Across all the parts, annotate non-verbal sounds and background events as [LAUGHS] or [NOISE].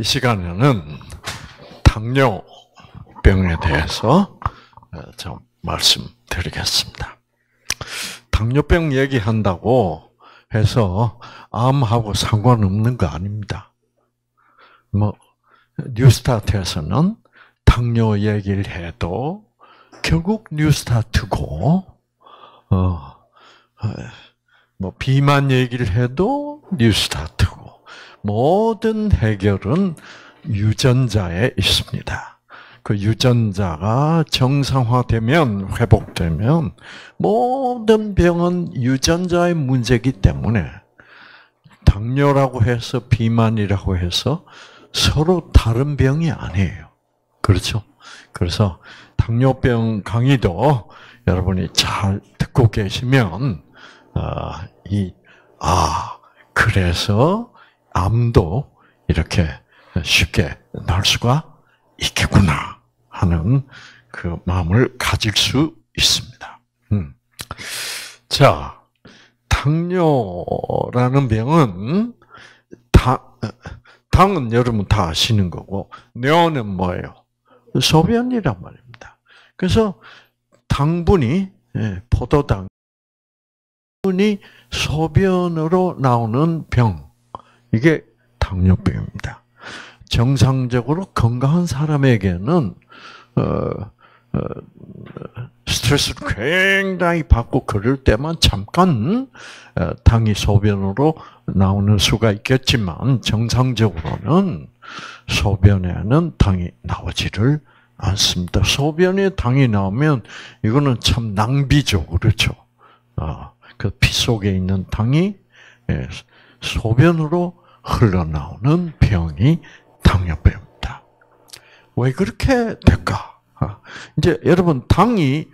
이 시간에는 당뇨병에 대해서 어, 좀 말씀드리겠습니다. 당뇨병 얘기한다고 해서 암하고 상관없는 거 아닙니다. 뭐 뉴스타트에서는 당뇨 얘기를 해도 결국 뉴스타트고 어, 어 뭐 비만 얘기를 해도 뉴스타트 모든 해결은 유전자에 있습니다. 그 유전자가 정상화되면 회복되면 모든 병은 유전자의 문제이기 때문에 당뇨라고 해서 비만이라고 해서 서로 다른 병이 아니에요. 그렇죠? 그래서 당뇨병 강의도 여러분이 잘 듣고 계시면 어, 이 아, 그래서 암도 이렇게 쉽게 날 수가 있겠구나 하는 그 마음을 가질 수 있습니다. 음. 자, 당뇨라는 병은 다, 당은 여러분 다 아시는 거고 뇌는 뭐예요? 소변이란 말입니다. 그래서 당분이 예, 포도당 분이 소변으로 나오는 병. 이게 당뇨병입니다. 정상적으로 건강한 사람에게는 어, 어, 스트레스를 굉장히 받고 그럴 때만 잠깐 어, 당이 소변으로 나오는 수가 있겠지만 정상적으로는 소변에는 당이 나오지를 않습니다. 소변에 당이 나오면 이거는 참 낭비죠, 그렇죠? 어, 그피 속에 있는 당이 예, 소변으로 흘러나오는 병이 당뇨병입니다. 왜 그렇게 될까? 아, 이제 여러분 당이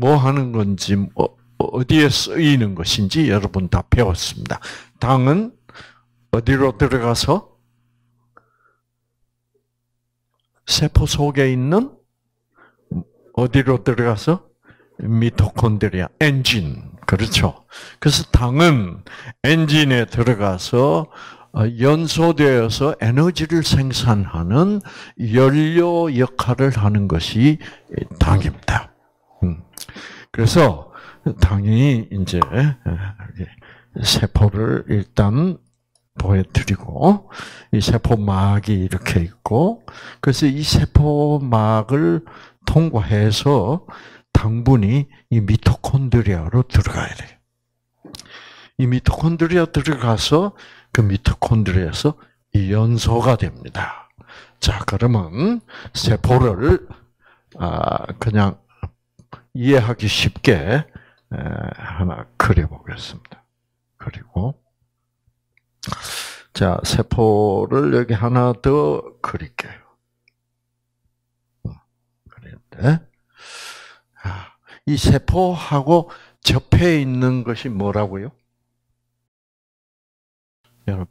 뭐 하는 건지 뭐, 뭐 어디에 쓰이는 것인지 여러분 다 배웠습니다. 당은 어디로 들어가서 세포 속에 있는 어디로 들어가서 미토콘드리아 엔진 그렇죠. 그래서 당은 엔진에 들어가서 어, 연소되어서 에너지를 생산하는 연료 역할을 하는 것이 당입니다. 음. 그래서 당이 이제 세포를 일단 보여드리고 이 세포막이 이렇게 있고 그래서 이 세포막을 통과해서 당분이 이 미토콘드리아로 들어가야 돼요. 이 미토콘드리아 들어가서 그 미토콘드리아에서 연소가 됩니다. 자, 그러면 세포를 아, 그냥 이해하기 쉽게 하나 그려보겠습니다. 그리고 자 세포를 여기 하나 더 그릴게요. 그런데 아, 이 세포하고 접해 있는 것이 뭐라고요?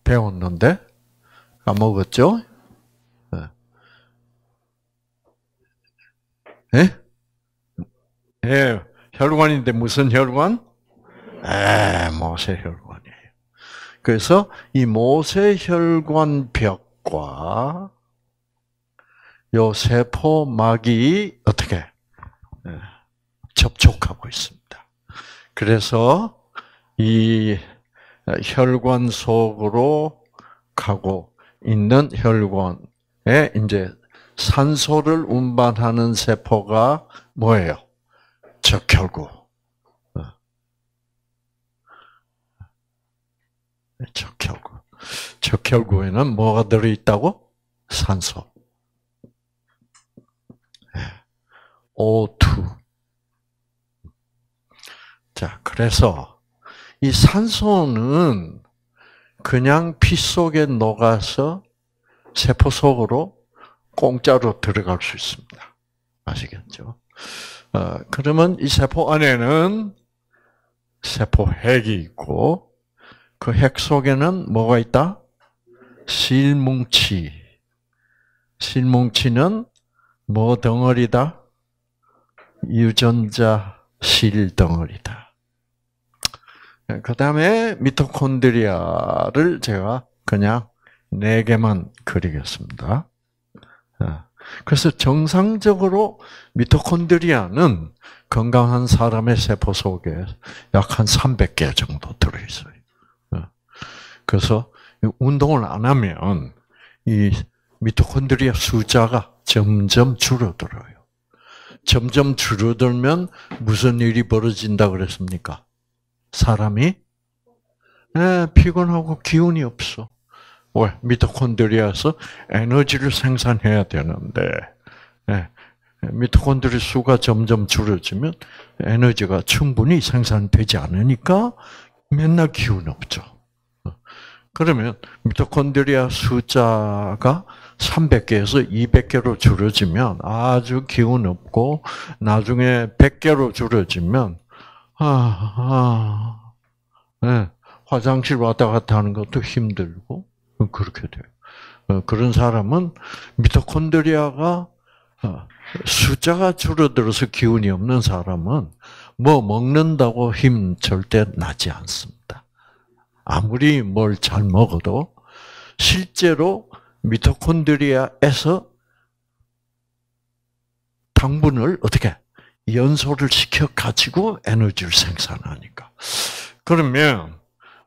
배웠는데 까먹었죠? 예. 예? 예, 혈관인데 무슨 혈관? 에, 예, 모세혈관이에요. 그래서 이 모세혈관 벽과 요 세포막이 어떻게 예, 접촉하고 있습니다. 그래서 이 혈관 속으로 가고 있는 혈관에 이제 산소를 운반하는 세포가 뭐예요? 적혈구. 적혈구. 적혈구에는 뭐가 들어있다고? 산소. 예. O2. 자, 그래서 이 산소는 그냥 피 속에 녹아서 세포 속으로 공짜로 들어갈 수 있습니다. 아시겠죠? 어, 그러면 이 세포 안에는 세포 핵이 있고 그 핵 속에는 뭐가 있다? 실뭉치. 실뭉치는 뭐 덩어리다? 유전자 실 덩어리다. 네, 그 다음에 미토콘드리아를 제가 그냥 네 개만 그리겠습니다. 네, 그래서 정상적으로 미토콘드리아는 건강한 사람의 세포 속에 약 한 300개 정도 들어있어요. 네, 그래서 운동을 안 하면 이 미토콘드리아 숫자가 점점 줄어들어요. 점점 줄어들면 무슨 일이 벌어진다 그랬습니까? 사람이 네, 피곤하고 기운이 없어. 왜? 미토콘드리아에서 에너지를 생산해야 되는데 네, 미토콘드리 수가 점점 줄어지면 에너지가 충분히 생산되지 않으니까 맨날 기운 없죠. 그러면 미토콘드리아 숫자가 300개에서 200개로 줄어지면 아주 기운 없고 나중에 100개로 줄어지면 아, 아, 네. 화장실 왔다 갔다 하는 것도 힘들고 어, 그렇게 돼요. 어, 그런 사람은 미토콘드리아가 어, 숫자가 줄어들어서 기운이 없는 사람은 뭐 먹는다고 힘 절대 나지 않습니다. 아무리 뭘 잘 먹어도 실제로 미토콘드리아에서 당분을 어떻게 연소를 시켜 가지고 에너지를 생산하니까. 그러면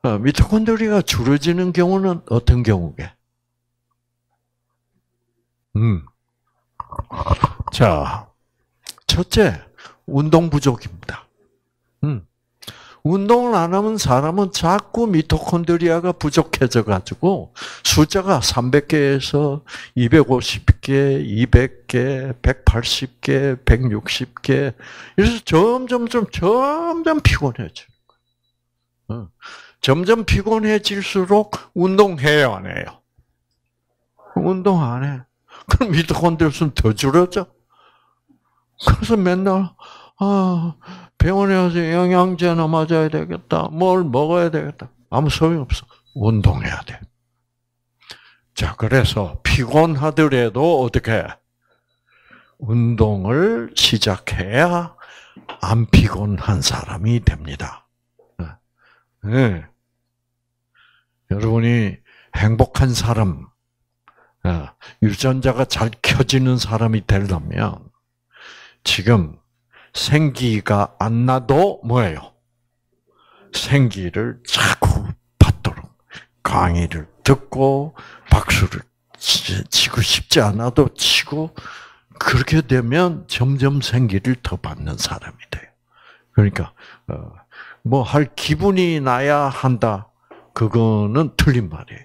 어, 미토콘드리아가 줄어지는 경우는 어떤 경우게? 음. 자, 첫째 운동 부족입니다. 음. 운동을 안 하면 사람은 자꾸 미토콘드리아가 부족해져 가지고 숫자가 300개에서 250개, 200개, 180개, 160개 이래서 점점 점 점점 피곤해져. 응. 어. 점점 피곤해질수록 운동해요, 안 해요? 운동 안 해. 그럼 미토콘드리아 수는 더 줄어져. 그래서 맨날 아 병원에 가서 영양제나 맞아야 되겠다. 뭘 먹어야 되겠다. 아무 소용없어. 운동해야 돼. 자, 그래서 피곤하더라도 어떻게 운동을 시작해야 안 피곤한 사람이 됩니다. 네. 여러분이 행복한 사람, 예, 유전자가 잘 켜지는 사람이 되려면 지금 생기가 안 나도 뭐예요? 생기를 자꾸 받도록 강의를 듣고 박수를 치고 싶지 않아도 치고 그렇게 되면 점점 생기를 더 받는 사람이 돼요. 그러니까 어, 뭐할 기분이 나야 한다. 그거는 틀린 말이에요.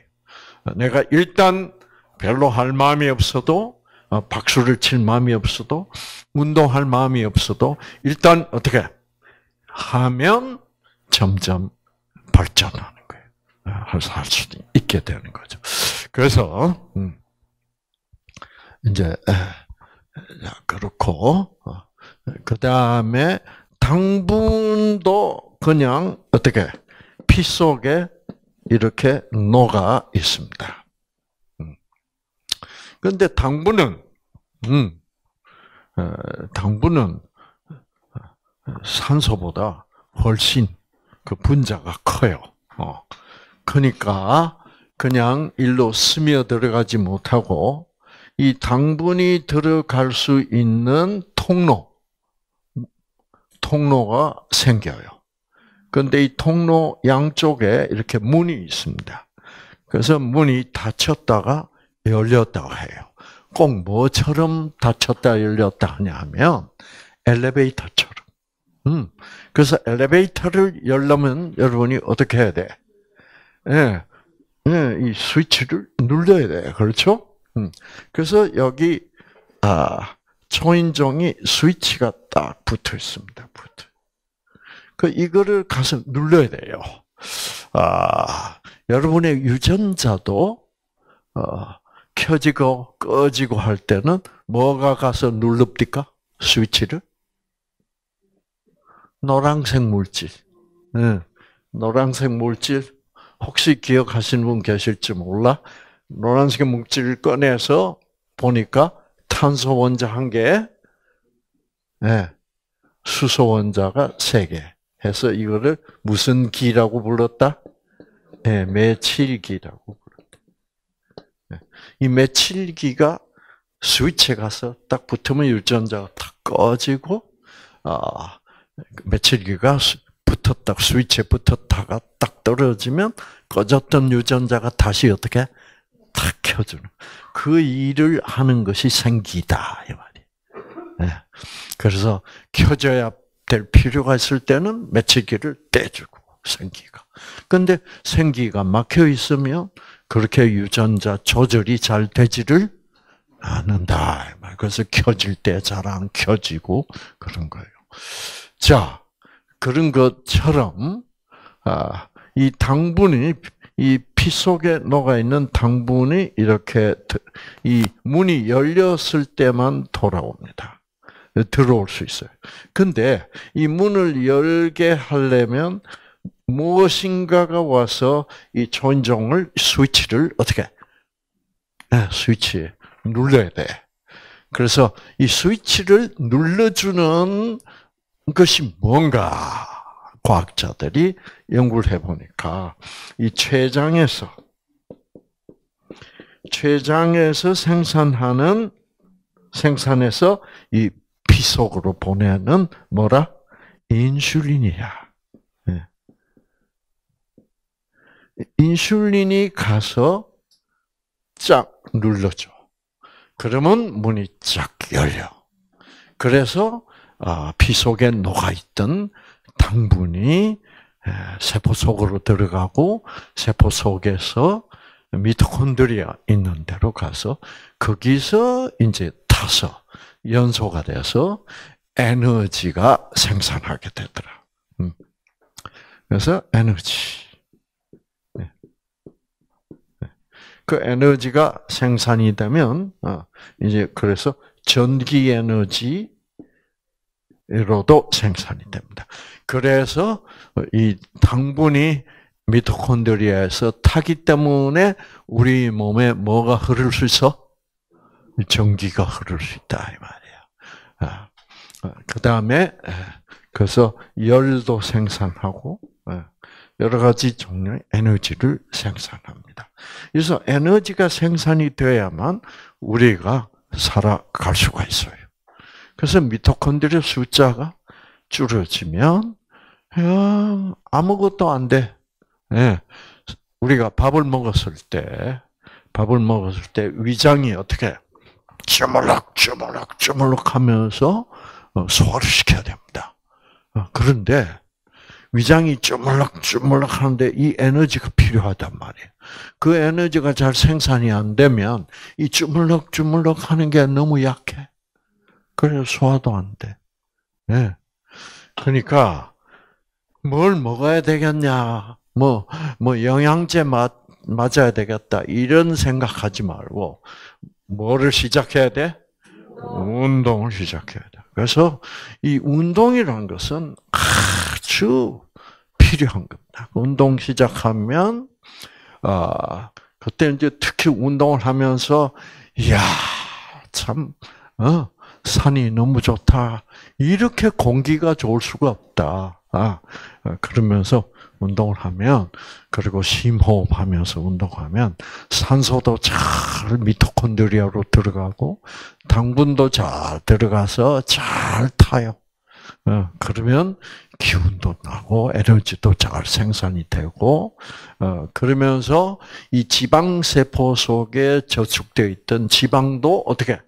내가 일단 별로 할 마음이 없어도 어, 박수를 칠 마음이 없어도 운동할 마음이 없어도 일단 어떻게 하면 점점 발전하는 거예요. 그래할 어, 있게 되는 거죠. 그래서 음, 이제 그렇고 어, 그 다음에 당분도 그냥 어떻게 피 속에 이렇게 녹아 있습니다. 그런데 당분은, 음, 어, 당분은 산소보다 훨씬 그 분자가 커요. 어. 그러니까 그냥 일로 스며들어가지 못하고 이 당분이 들어갈 수 있는 통로, 통로가 생겨요. 그런데 이 통로 양쪽에 이렇게 문이 있습니다. 그래서 문이 닫혔다가 열렸다고 해요. 꼭 뭐처럼 닫혔다 열렸다 하냐면 엘리베이터처럼. 음. 그래서 엘리베이터를 열려면 여러분이 어떻게 해야 돼? 예. 예, 이 스위치를 눌러야 돼. 그렇죠? 음. 그래서 여기 아, 초인종이 스위치가 딱 붙어 있습니다. 붙어. 그 이거를 가서 눌러야 돼요. 아, 여러분의 유전자도 어, 켜지고 꺼지고 할 때는 뭐가 가서 눌릅니까 스위치를? 노란색 물질. 네. 노란색 물질. 혹시 기억하시는 분 계실지 몰라. 노란색 물질을 꺼내서 보니까 탄소 원자 한 개, 네. 예, 수소 원자가 세 개. 해서 이거를 무슨 기라고 불렀다? 네, 매칠기라고 이 며칠기가 스위치에 가서 딱 붙으면 유전자가 탁 꺼지고 아 며칠기가 붙었다 스위치에 붙었다가 딱 떨어지면 꺼졌던 유전자가 다시 어떻게 탁 켜주는 그 일을 하는 것이 생기다 이 말이. 예. 그래서 켜져야 될 필요가 있을 때는 며칠기를 떼주고 생기가. 근데 생기가 막혀 있으면 그렇게 유전자 조절이 잘 되지를 않는다. 그래서 켜질 때 잘 안 켜지고 그런 거예요. 자, 그런 것처럼 아, 이 당분이 이 피 속에 녹아 있는 당분이 이렇게 이 문이 열렸을 때만 돌아옵니다. 들어올 수 있어요. 근데 이 문을 열게 하려면 무엇인가가 와서 이존종을 스위치를 어떻게 예, 스위치 눌러야 돼. 그래서 이 스위치를 눌러주는 것이 뭔가 과학자들이 연구를 해보니까 이 췌장에서 췌장에서 생산하는 생산해서 이 피속으로 보내는 뭐라 인슐린이야. 인슐린이 가서 쫙 눌러줘. 그러면 문이 쫙 열려. 그래서 아, 피 속에 녹아 있던 당분이 세포 속으로 들어가고 세포 속에서 미토콘드리아 있는 데로 가서 거기서 이제 타서 연소가 돼서 에너지가 생산하게 되더라. 음. 그래서 에너지. 그 에너지가 생산이 되면 어, 이제 그래서 전기 에너지로도 생산이 됩니다. 그래서 이 당분이 미토콘드리아에서 타기 때문에 우리 몸에 뭐가 흐를 수 있어? 전기가 흐를 수 있다 이 말이야. 아, 아, 그 다음에 그래서 열도 생산하고 여러 가지 종류의 에너지를 생산합니다. 그래서 에너지가 생산이 돼야만 우리가 살아갈 수가 있어요. 그래서 미토콘드리아 숫자가 줄어지면 아무것도 안 돼. 예. 우리가 밥을 먹었을 때 밥을 먹었을 때 위장이 어떻게 주물럭 주물럭 주물럭 하면서 어, 소화를 시켜야 됩니다. 어, 그런데 위장이 쭈물럭쭈물럭 하는데 이 에너지가 필요하단 말이에요. 그 에너지가 잘 생산이 안 되면 이 쭈물럭쭈물럭 하는 게 너무 약해. 그래서 소화도 안 돼. 네. 그러니까 뭘 먹어야 되겠냐, 뭐, 뭐 영양제 맞, 맞아야 되겠다, 이런 생각하지 말고, 뭐를 시작해야 돼? 운동을 시작해야 돼. 그래서 이 운동이란 것은, 아, 아주 필요한 겁니다. 운동 시작하면 어, 그때 이제 특히 운동을 하면서 이야 참 어, 산이 너무 좋다 이렇게 공기가 좋을 수가 없다. 아, 어, 그러면서 운동을 하면 그리고 심호흡하면서 운동하면 산소도 잘 미토콘드리아로 들어가고 당분도 잘 들어가서 잘 타요. 어, 그러면 기운도 나고 에너지도 잘 생산이 되고 어, 그러면서 이 지방 세포 속에 저축되어 있던 지방도 어떻게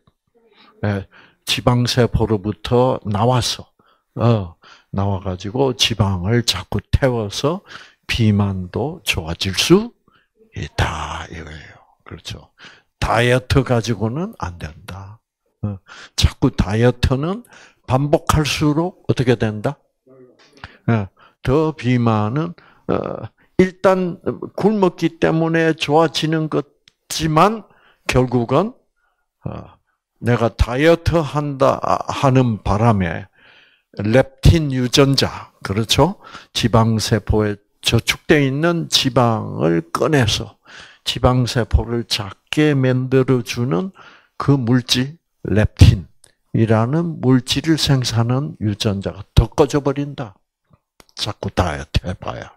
예, 지방 세포로부터 나와서 어, 나와 가지고 지방을 자꾸 태워서 비만도 좋아질 수 있다 이거예요. 그렇죠. 다이어트 가지고는 안 된다. 어, 자꾸 다이어트는 반복할수록 어떻게 된다? 예, 더 비만은 어, 일단 굶었기 때문에 좋아지는 것지만 결국은 어, 내가 다이어트 한다 아, 하는 바람에 렙틴 유전자 그렇죠 지방 세포에 저축돼 있는 지방을 꺼내서 지방 세포를 작게 만들어 주는 그 물질 렙틴이라는 물질을 생산하는 유전자가 더 꺼져 버린다. 자꾸 다이어트 해봐야.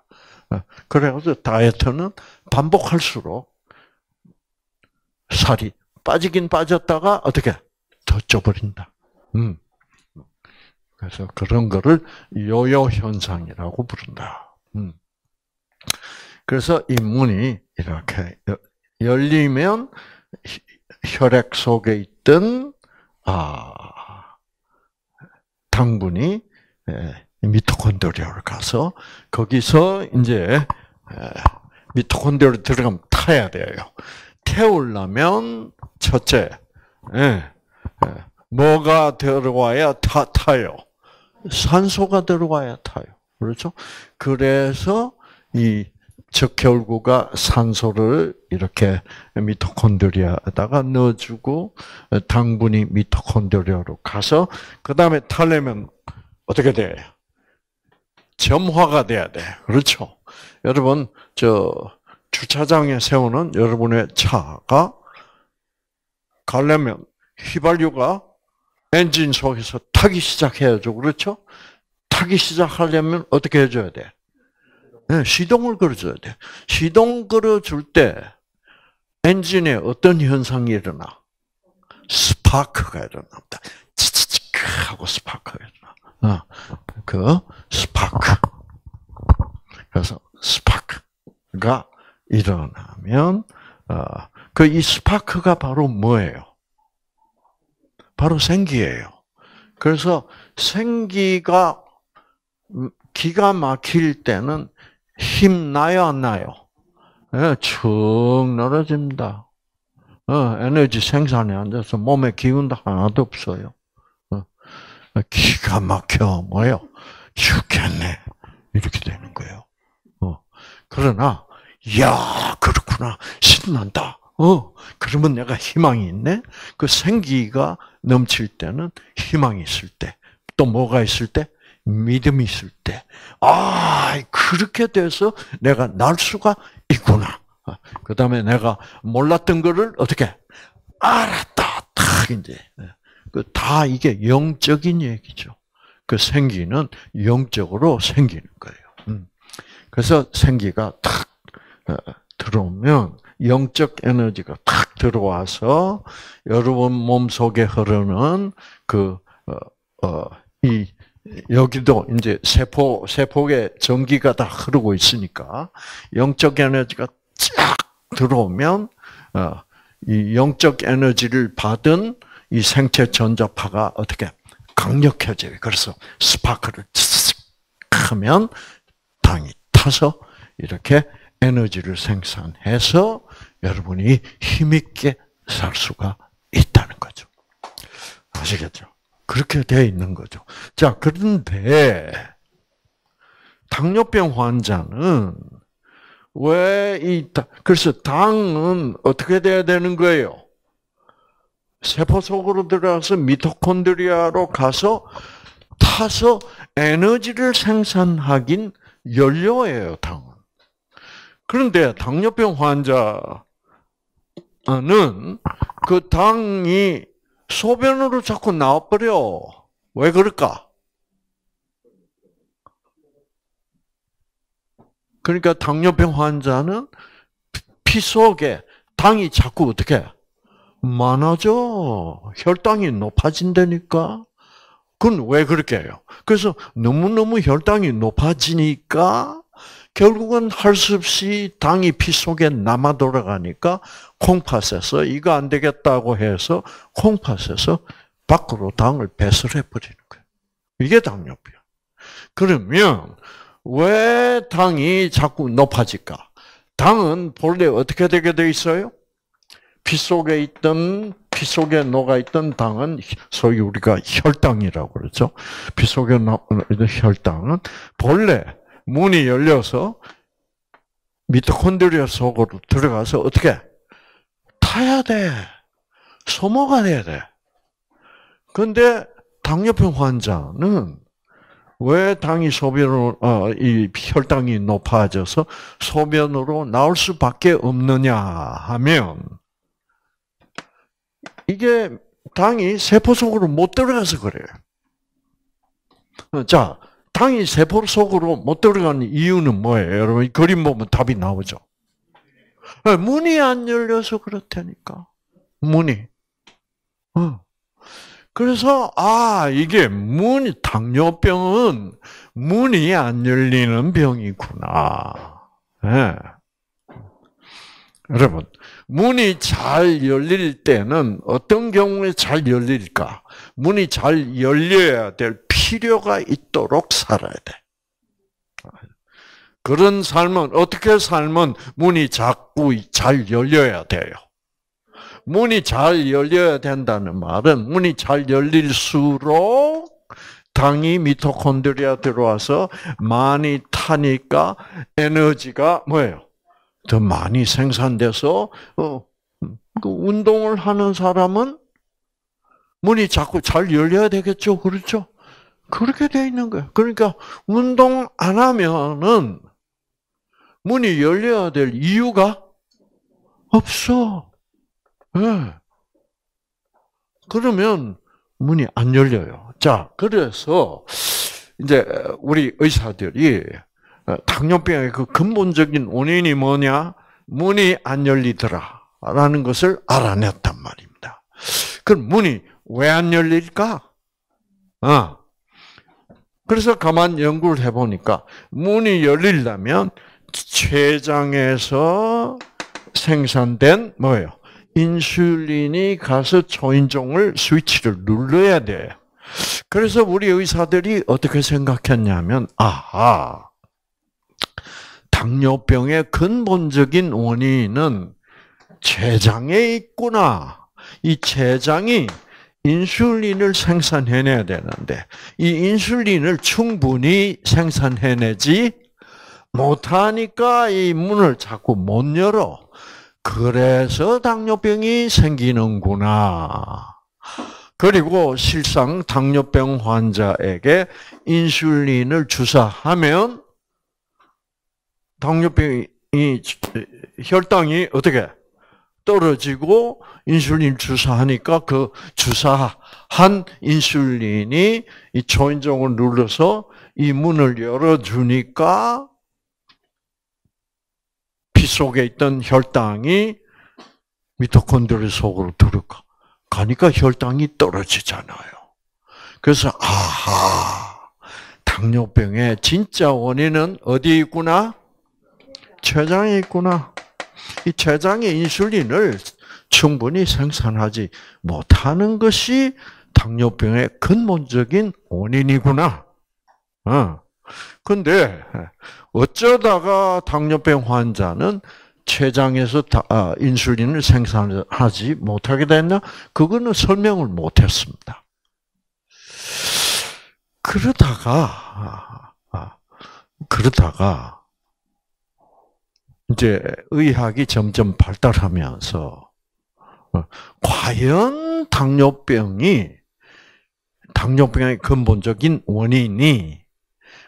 어? 그래가지고 다이어트는 반복할수록 살이 빠지긴 빠졌다가 어떻게 더 쪄버린다. 음. 그래서 그런 거를 요요 현상이라고 부른다. 음. 그래서 이 문이 이렇게 열리면 혈액 속에 있던 아, 당분이 예, 미토콘드리아로 가서 거기서 이제 미토콘드리아로 들어가면 타야 돼요. 태우려면 첫째 뭐가 들어와야 타 타요. 산소가 들어와야 타요. 그렇죠? 그래서 이 적혈구가 산소를 이렇게 미토콘드리아에다가 넣어주고 당분이 미토콘드리아로 가서 그 다음에 탈려면 어떻게 돼? 점화가 돼야 돼. 그렇죠? 여러분 저 주차장에 세우는 여러분의 차가 가려면 휘발유가 엔진 속에서 타기 시작해야죠. 그렇죠? 타기 시작하려면 어떻게 해줘야 돼? 네, 시동을 걸어줘야 돼. 시동 걸어줄 때 엔진에 어떤 현상이 일어나? 스파크가 일어납니다. 치치치크 하고 스파크가 일어나. 어. 그 스파크. 그래서 스파크가 일어나면 어, 그 이 스파크가 바로 뭐예요? 바로 생기예요. 그래서 생기가 기가 막힐 때는 힘 나요 안 나요? 예, 쭉 늘어집니다. 어, 에너지 생산이 안 돼서 몸에 기운도 하나도 없어요. 어, 기가 막혀 뭐요? 죽겠네. 이렇게 되는 거예요. 어. 그러나, 야 그렇구나. 신난다. 어, 그러면 내가 희망이 있네? 그 생기가 넘칠 때는 희망이 있을 때, 또 뭐가 있을 때? 믿음이 있을 때. 아, 그렇게 돼서 내가 날 수가 있구나. 어. 그 다음에 내가 몰랐던 거를 어떻게? 알았다. 딱, 이제. 어. 그다 이게 영적인 얘기죠. 그 생기는 영적으로 생기는 거예요. 음. 그래서 생기가 탁 어, 들어오면 영적 에너지가 탁 들어와서 여러분 몸 속에 흐르는 그어이 어, 여기도 이제 세포 세포에 전기가 다 흐르고 있으니까 영적 에너지가 쫙 들어오면 어, 이 영적 에너지를 받은 이 생체 전자파가 어떻게 강력해져요. 그래서 스파크를 하면 당이 타서 이렇게 에너지를 생산해서 여러분이 힘있게 살 수가 있다는 거죠. 아시겠죠? 그렇게 돼 있는 거죠. 자, 그런데 당뇨병 환자는 왜이 그래서 당은 어떻게 돼야 되는 거예요? 세포 속으로 들어가서 미토콘드리아로 가서 타서 에너지를 생산하긴 연료예요, 당은. 그런데 당뇨병 환자는 그 당이 소변으로 자꾸 나와버려. 왜 그럴까? 그러니까 당뇨병 환자는 피 속에 당이 자꾸 어떻게 해? 많아져. 혈당이 높아진다니까. 그건 왜 그렇게 해요? 그래서 너무너무 혈당이 높아지니까 결국은 할 수 없이 당이 피 속에 남아 돌아가니까 콩팥에서 이거 안 되겠다고 해서 콩팥에서 밖으로 당을 배설해 버리는 거예요. 이게 당뇨병. 그러면 왜 당이 자꾸 높아질까? 당은 본래 어떻게 되게 돼 있어요? 피 속에 있던 피 속에 녹아 있던 당은 소위 우리가 혈당이라고 그러죠. 피 속에 있는 혈당은 본래 문이 열려서 미토콘드리아 속으로 들어가서 어떻게 타야 돼. 소모가 돼야 돼. 근데 당뇨병 환자는 왜 당이 소변으로 아, 이 혈당이 높아져서 소변으로 나올 수밖에 없느냐 하면 이게 당이 세포 속으로 못 들어가서 그래요. 자, 당이 세포 속으로 못 들어가는 이유는 뭐예요? 여러분, 그림 보면 답이 나오죠. 어, 문이 안 열려서 그렇다니까. 문이. 어. 그래서, 아, 이게 문이, 당뇨병은 문이 안 열리는 병이구나. 네. 여러분, 문이 잘 열릴 때는 어떤 경우에 잘 열릴까? 문이 잘 열려야 될 필요가 있도록 살아야 돼. 그런 삶은 어떻게 살면 문이 자꾸 잘 열려야 돼요. 문이 잘 열려야 된다는 말은 문이 잘 열릴수록 당이 미토콘드리아 들어와서 많이 타니까 에너지가 뭐예요? 더 많이 생산돼서 어, 그 운동을 하는 사람은 문이 자꾸 잘 열려야 되겠죠, 그렇죠? 그렇게 돼 있는 거예요. 그러니까 운동 안 하면은 문이 열려야 될 이유가 없어. 네. 그러면 문이 안 열려요. 자, 그래서 이제 우리 의사들이 어, 당뇨병의 그 근본적인 원인이 뭐냐? 문이 안 열리더라라는 것을 알아냈단 말입니다. 그럼 문이 왜 안 열릴까? 어. 그래서 가만 연구를 해보니까 문이 열리려면 췌장에서 생산된 뭐예요? 인슐린이 가서 초인종을 스위치를 눌러야 돼. 그래서 우리 의사들이 어떻게 생각했냐면 아하 당뇨병의 근본적인 원인은 췌장에 있구나. 이 췌장이 인슐린을 생산해내야 되는데 이 인슐린을 충분히 생산해내지 못하니까 이 문을 자꾸 못 열어. 그래서 당뇨병이 생기는구나. 그리고 실상 당뇨병 환자에게 인슐린을 주사하면 당뇨병이 혈당이 어떻게 떨어지고 인슐린 주사하니까 그 주사한 인슐린이 이 초인종을 눌러서 이 문을 열어주니까 피 속에 있던 혈당이 미토콘드리 속으로 들어가. 가니까 혈당이 떨어지잖아요. 그래서 아하 당뇨병의 진짜 원인은 어디 있구나? 췌장이 있구나. 이 췌장의 인슐린을 충분히 생산하지 못하는 것이 당뇨병의 근본적인 원인이구나. 어. 근데 어쩌다가 당뇨병 환자는 췌장에서 아, 인슐린을 생산하지 못하게 됐나? 그거는 설명을 못했습니다. 그러다가 아, 아, 그러다가 이제 의학이 점점 발달하면서 어, 과연 당뇨병이 당뇨병의 근본적인 원인이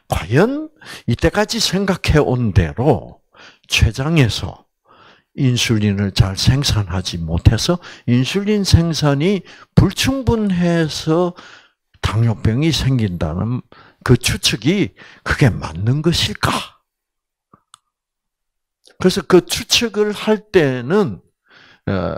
과연 이때까지 생각해 온 대로 췌장에서 인슐린을 잘 생산하지 못해서 인슐린 생산이 불충분해서 당뇨병이 생긴다는 그 추측이 그게 맞는 것일까? 그래서 그 추측을 할 때는 어,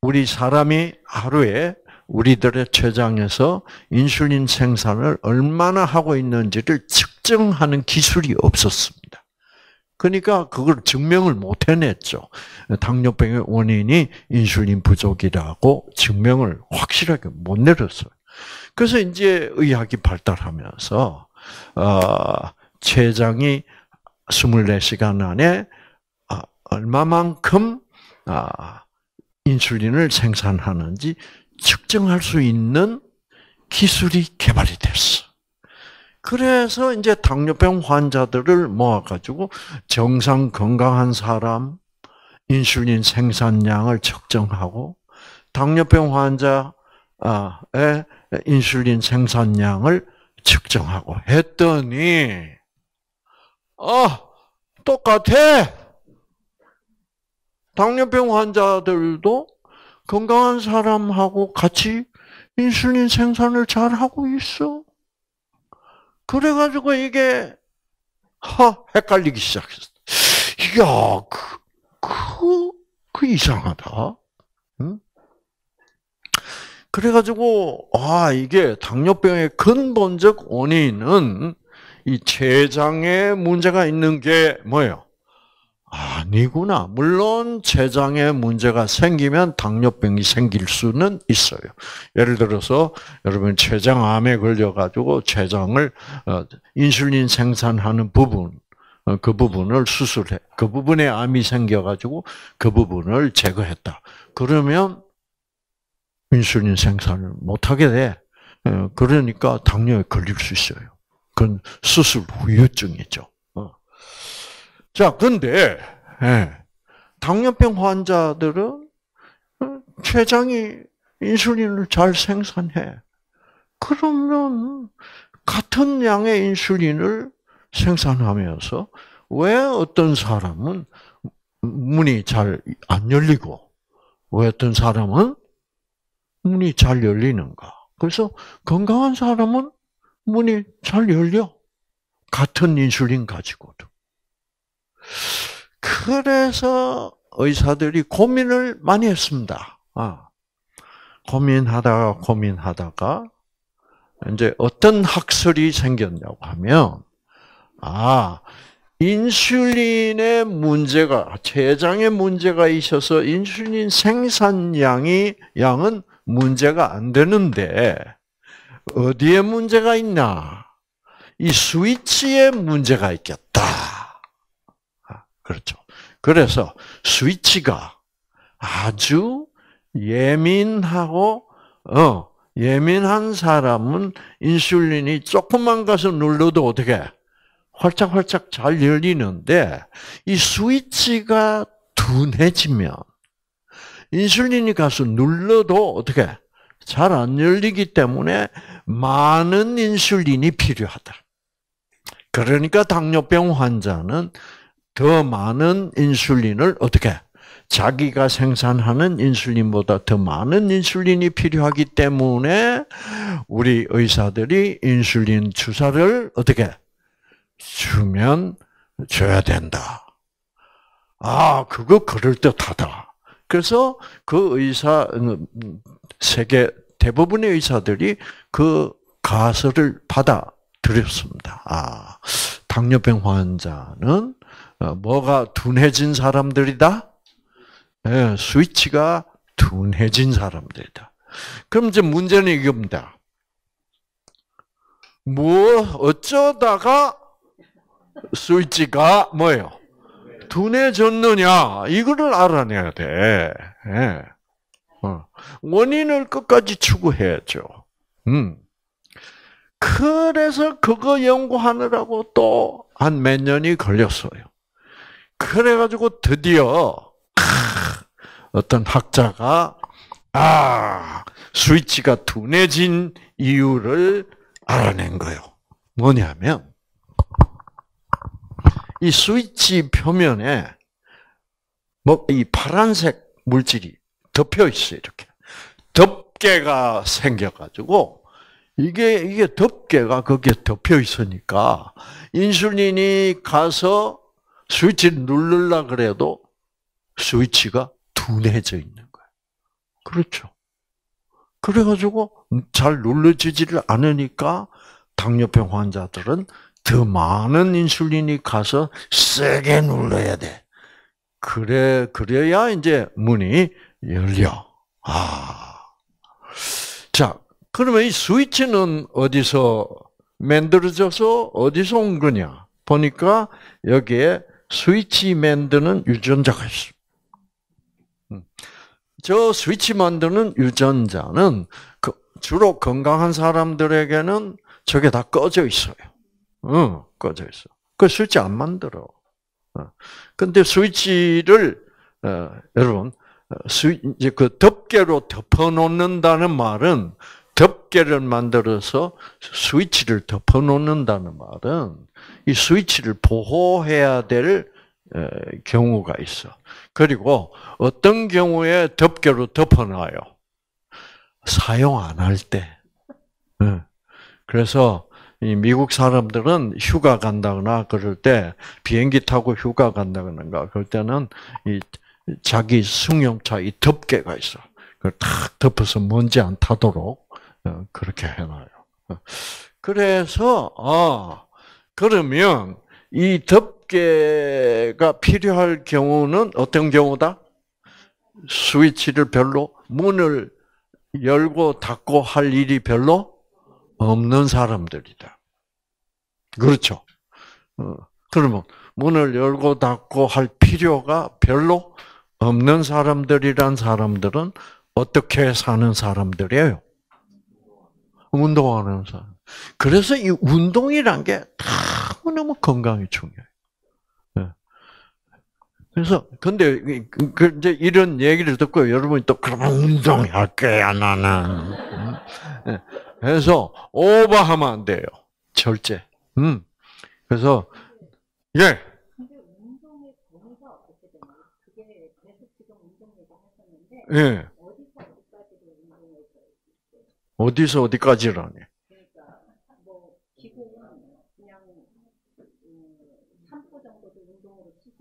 우리 사람이 하루에 우리들의 췌장에서 인슐린 생산을 얼마나 하고 있는지를 측정하는 기술이 없었습니다. 그러니까 그걸 증명을 못 해냈죠. 당뇨병의 원인이 인슐린 부족이라고 증명을 확실하게 못 내렸어요. 그래서 이제 의학이 발달하면서 어, 췌장이 24시간 안에 아, 얼마만큼 아, 인슐린을 생산하는지 측정할 수 있는 기술이 개발이 됐어. 그래서 이제 당뇨병 환자들을 모아가지고 정상 건강한 사람 인슐린 생산량을 측정하고 당뇨병 환자의 인슐린 생산량을 측정하고 했더니 아, 똑같아. 당뇨병 환자들도 건강한 사람하고 같이 인슐린 생산을 잘 하고 있어. 그래가지고 이게 하 헷갈리기 시작했어. 이야 그 그, 그 이상하다. 그래가지고 아 이게 당뇨병의 근본적 원인은 이 췌장에 문제가 있는 게 뭐예요? 아니구나. 물론 췌장에 문제가 생기면 당뇨병이 생길 수는 있어요. 예를 들어서 여러분 췌장암에 걸려 가지고 췌장을 어, 인슐린 생산하는 부분 어, 그 부분을 수술해 그 부분에 암이 생겨 가지고 그 부분을 제거했다. 그러면 인슐린 생산을 못 하게 돼. 어, 그러니까 당뇨에 걸릴 수 있어요. 그건 수술 후유증이죠. 어. 자, 근데 예. 당뇨병 환자들은 음, 췌장이 인슐린을 잘 생산해. 그러면 같은 양의 인슐린을 생산하면서 왜 어떤 사람은 문이 잘 안 열리고 왜 어떤 사람은 문이 잘 열리는가? 그래서 건강한 사람은 문이 잘 열려. 같은 인슐린 가지고도. 그래서 의사들이 고민을 많이 했습니다. 아, 고민하다가 고민하다가 이제 어떤 학설이 생겼냐고 하면 아 인슐린의 문제가 췌장의 문제가 있어서 인슐린 생산량이 양은 문제가 안 되는데 어디에 문제가 있나? 이 스위치에 문제가 있겠다. 아, 그렇죠. 그래서 스위치가 아주 예민하고 어, 예민한 사람은 인슐린이 조금만 가서 눌러도 어떻게 활짝활짝 잘 열리는데 이 스위치가 둔해지면 인슐린이 가서 눌러도 어떻게 잘안 열리기 때문에 많은 인슐린이 필요하다. 그러니까 당뇨병 환자는 더 많은 인슐린을 어떻게 자기가 생산하는 인슐린보다 더 많은 인슐린이 필요하기 때문에 우리 의사들이 인슐린 주사를 어떻게 주면 줘야 된다. 아, 그거 그럴듯하다. 그래서 그 의사 세계 대부분의 의사들이 그 가설을 받아들였습니다. 아, 당뇨병 환자는 어, 뭐가 둔해진 사람들이다? 네, 스위치가 둔해진 사람들이다. 그럼 이제 문제는 이겁니다. 뭐 어쩌다가 스위치가 뭐예요? 둔해졌느냐 이거를 알아내야 돼. 네. 원인을 끝까지 추구해야죠. 음. 그래서 그거 연구하느라고 또 한 몇 년이 걸렸어요. 그래가지고 드디어 어떤 학자가 아 스위치가 둔해진 이유를 알아낸 거예요. 뭐냐면 이 스위치 표면에 뭐 이 파란색 물질이 덮여 있어 이렇게. 덮개가 생겨가지고 이게 이게 덮개가 거기에 덮여 있으니까 인슐린이 가서 스위치를 누르려 그래도 스위치가 둔해져 있는 거예요. 그렇죠. 그래가지고 잘 눌러지지를 않으니까 당뇨병 환자들은 더 많은 인슐린이 가서 세게 눌러야 돼. 그래, 그래야 이제 문이 열려. 아, 자, 그러면 이 스위치는 어디서 만들어져서 어디서 온 거냐? 보니까 여기에 스위치 만드는 유전자가 있어. 음. 저 스위치 만드는 유전자는 그 주로 건강한 사람들에게는 저게 다 꺼져 있어요. 응, 어, 꺼져 있어. 그 스위치 안 만들어. 어. 근데 스위치를 어, 여러분 수, 이제 그 덮개로 덮어놓는다는 말은 덮개를 만들어서 스위치를 덮어놓는다는 말은 이 스위치를 보호해야 될 경우가 있어. 그리고 어떤 경우에 덮개로 덮어놔요. 사용 안 할 때. 예. 그래서 미국 사람들은 휴가 간다거나 그럴 때 비행기 타고 휴가 간다거나 그럴 때는 이 자기 승용차 이 덮개가 있어. 그걸 탁 덮어서 먼지 안 타도록 어, 그렇게 해놔요. 어. 그래서 아 그러면 이 덮개가 필요할 경우는 어떤 경우다? 스위치를 별로 문을 열고 닫고 할 일이 별로 없는 사람들이다. 그렇죠. 어. 그러면 문을 열고 닫고 할 필요가 별로 없는 사람들이란 사람들은 어떻게 사는 사람들이에요? 운동하는 사람. 그래서 이 운동이란 게 너무너무 건강이 중요해요. 네. 그래서 근데 그, 그, 이제 이런 얘기를 듣고 여러분이 또 그러면 운동할 거야 나는. 그래서 네. 오버하면 안 돼요. 절제. 음. 그래서 예 예. 어디서 어디까지라니?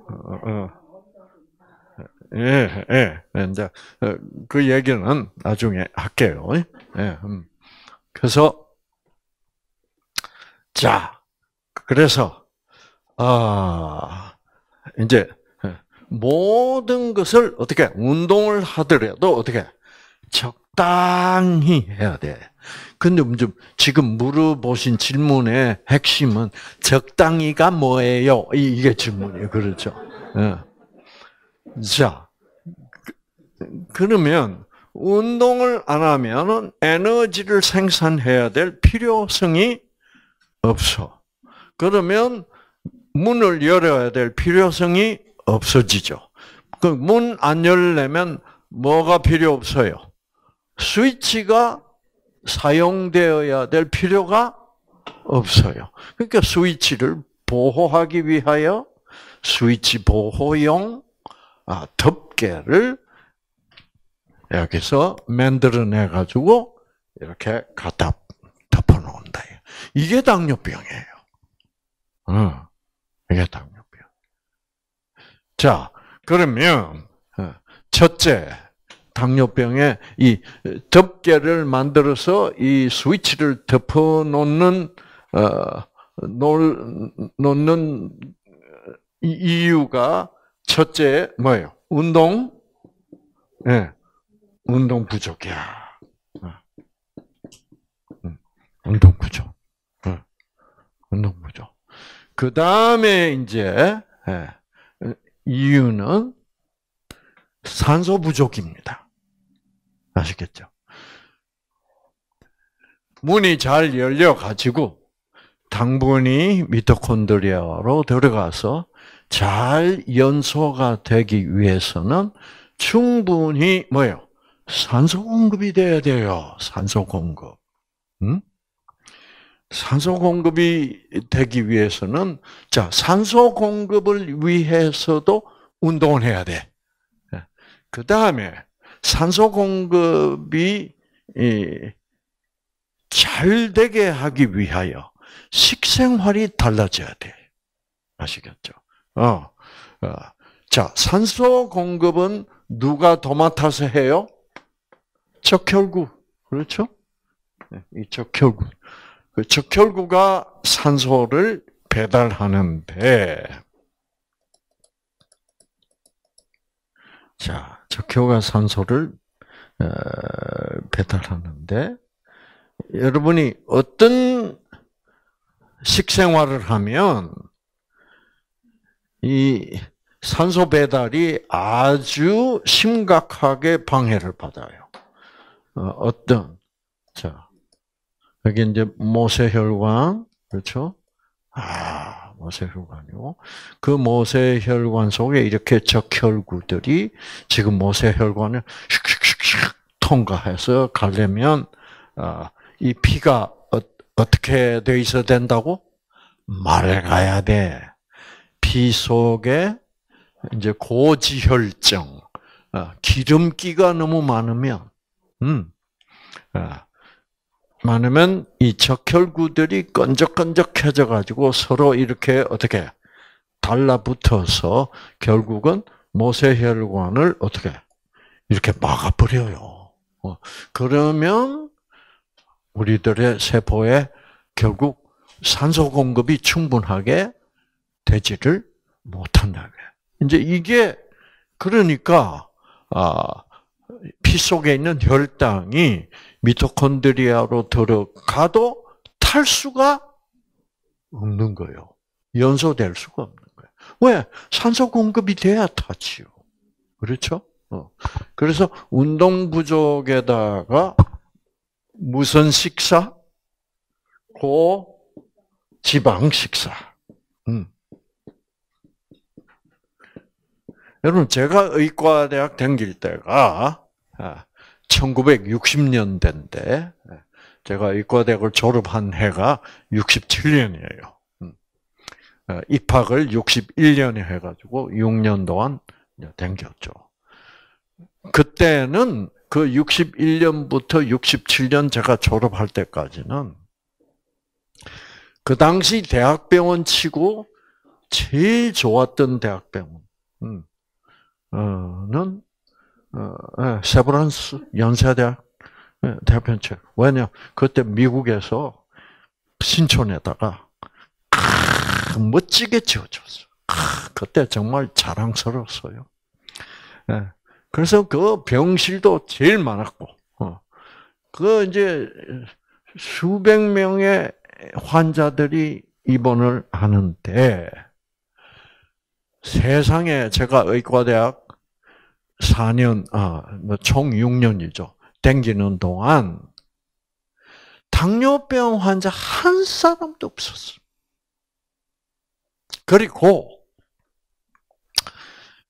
그 어, 어. 예, 예, 예. 이제 어, 그 얘기는 나중에 할게요. 예. 음. 그래서 자, 그래서 아 이제 모든 것을 어떻게 운동을 하더라도 어떻게 적당히 해야 돼. 근데 지금 물어보신 질문의 핵심은 적당히가 뭐예요? 이게 질문이에요. 그렇죠? 예. 자, 그러면 운동을 안하면 에너지를 생산해야 될 필요성이 없어. 그러면 문을 열어야 될 필요성이 없어지죠. 그 문 안 열려면 뭐가 필요 없어요. 스위치가 사용되어야 될 필요가 없어요. 그러니까 스위치를 보호하기 위하여 스위치 보호용 아, 덮개를 여기서 만들어내 가지고 이렇게 갖다 덮어놓는다. 이게 당뇨병이에요. 어, 이게 당뇨. 자, 그러면 어, 첫째 당뇨병에이 덮개를 만들어서 이 스위치를 덮어 어, 놓는 어, 놓는 이유가 첫째 뭐예요? 운동, 예, 네. 운동 부족이야. 어. 음, 운동 부족, 운동 부족. 그 다음에 이제 네. 이유는 산소 부족입니다. 아시겠죠? 문이 잘 열려 가지고 당분이 미토콘드리아로 들어가서 잘 연소가 되기 위해서는 충분히 뭐요? 산소 공급이 돼야 돼요. 산소 공급. 응? 음? 산소 공급이 되기 위해서는 자 산소 공급을 위해서도 운동을 해야 돼. 예. 그 다음에 산소 공급이 잘 되게 하기 위하여 식생활이 달라져야 돼. 아시겠죠? 어. 어. 자, 산소 공급은 누가 도맡아서 해요? 적혈구. 그렇죠? 예, 이 적혈구. 그 그렇죠. 적혈구가 산소를 배달하는데 자 적혈구가 산소를 어, 배달하는데 여러분이 어떤 식생활을 하면 이 산소 배달이 아주 심각하게 방해를 받아요. 어, 어떤 자 여기 이제 모세혈관, 그렇죠? 아, 모세혈관이요. 그 모세혈관 속에 이렇게 적혈구들이 지금 모세혈관을 슉슉슉슉 통과해서 가려면 아, 이 피가 어, 떻게돼 있어야 된다고? 말가야 돼. 피 속에 이제 고지혈증, 아, 기름기가 너무 많으면, 음, 아, 많으면 이 적혈구들이 끈적끈적해져 가지고 서로 이렇게 어떻게 달라붙어서 결국은 모세혈관을 어떻게 이렇게 막아버려요. 어, 그러면 우리들의 세포에 결국 산소 공급이 충분하게 되지를 못한다 이제 이게 그러니까 아 속에 있는 혈당이 미토콘드리아로 들어가도 탈 수가 없는 거예요. 연소될 수가 없는 거예요. 왜? 산소 공급이 돼야 타지요. 그렇죠? 어. 그래서 운동 부족에다가 무슨 식사? 고 지방 식사. 음. 여러분 제가 의과대학 다길 때가 1960년대인데 아, 예, 제가 이과대학을 졸업한 해가 67년이에요. 음. 어, 입학을 61년에 해가지고 6년 동안 댕겼죠. 그때는 그 61년부터 67년 제가 졸업할 때까지는 그 당시 대학병원 치고 제일 좋았던 대학병원은 음, 어, 어, 예, 세브란스 연세대학 예, 대표책. 왜냐? 그때 미국에서 신촌에다가 아, 멋지게 지어줬어. 그때 정말 자랑스러웠어요. 예. 그래서 그 병실도 제일 많았고, 어. 그 이제 수백 명의 환자들이 입원을 하는데 세상에 제가 의과대학 4년, 아, 뭐 총 6년이죠. 댕기는 동안 당뇨병 환자 한 사람도 없었어. 그리고